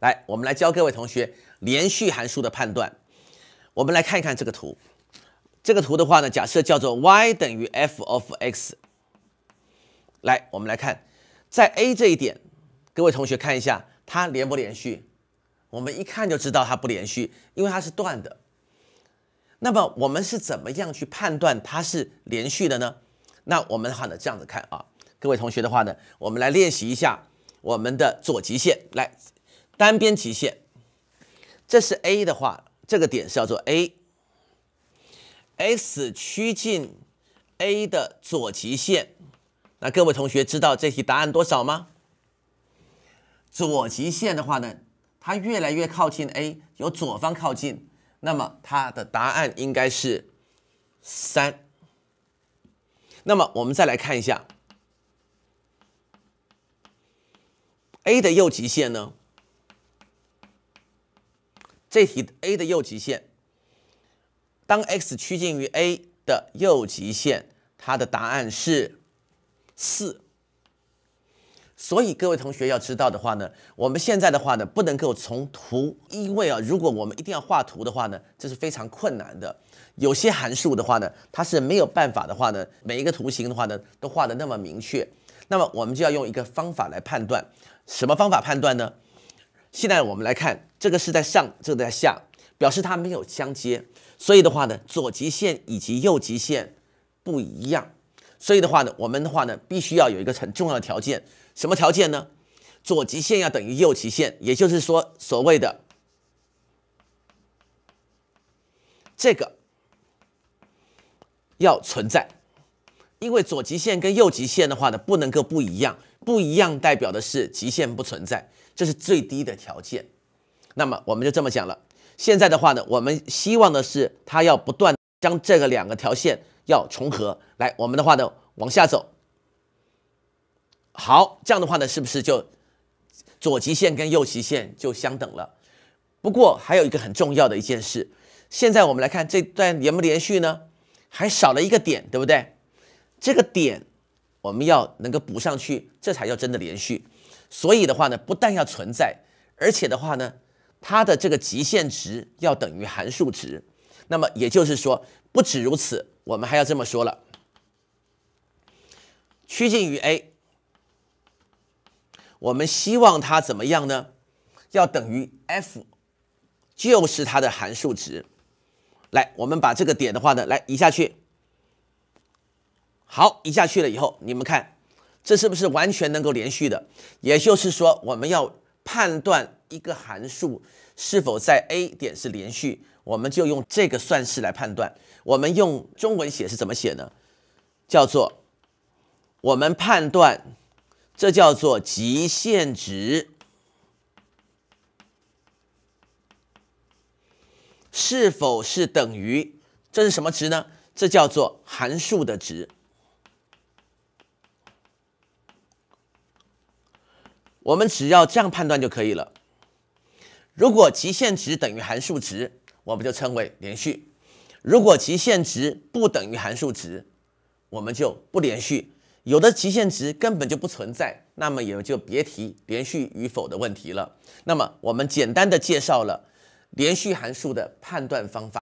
来，我们来教各位同学连续函数的判断。我们来看一看这个图，这个图的话呢，假设叫做 y 等于 f of x。来，我们来看在 a 这一点，各位同学看一下它连不连续。我们一看就知道它不连续，因为它是断的。那么我们是怎么样去判断它是连续的呢？那我们的话呢，这样子看啊，各位同学的话呢，我们来练习一下我们的左极限，来。单边极限，这是 a 的话，这个点是叫做 a，x 趋近 a 的左极限。那各位同学知道这题答案多少吗？左极限的话呢，它越来越靠近 a，由左方靠近，那么它的答案应该是三。那么我们再来看一下 a 的右极限呢？这题 a 的右极限，当 x 趋近于 a 的右极限，它的答案是四。所以各位同学要知道的话呢，我们现在的话呢，不能够从图，因为啊，如果我们一定要画图的话呢，这是非常困难的。有些函数的话呢，它是没有办法的话呢，每一个图形的话呢，都画的那么明确。那么我们就要用一个方法来判断，什么方法判断呢？现在我们来看，这个是在上，这个在下，表示它没有相接。所以的话呢，左极限以及右极限不一样。所以的话呢，我们的话呢，必须要有一个很重要的条件，什么条件呢？左极限要等于右极限，也就是说，所谓的这个要存在。因为左极限跟右极限的话呢，不能够不一样，不一样代表的是极限不存在，这是最低的条件。那么我们就这么讲了。现在的话呢，我们希望的是它要不断将这个两个条线要重合。来，我们的话呢往下走。好，这样的话呢，是不是就左极限跟右极限就相等了？不过还有一个很重要的一件事，现在我们来看这段连不连续呢？还少了一个点，对不对？这个点，我们要能够补上去，这才叫真的连续。所以的话呢，不但要存在，而且的话呢，它的这个极限值要等于函数值。那么也就是说，不止如此，我们还要这么说了。趋近于 a，我们希望它怎么样呢？要等于 f，就是它的函数值。来，我们把这个点的话呢，来移下去。好，移下去了以后，你们看，这是不是完全能够连续的？也就是说，我们要判断一个函数是否在 a 点是连续，我们就用这个算式来判断。我们用中文写是怎么写呢？叫做，我们判断，这叫做极限值是否是等于？这是什么值呢？这叫做函数的值。我们只要这样判断就可以了。如果极限值等于函数值，我们就称为连续；如果极限值不等于函数值，我们就不连续。有的极限值根本就不存在，那么也就别提连续与否的问题了。那么，我们简单的介绍了连续函数的判断方法。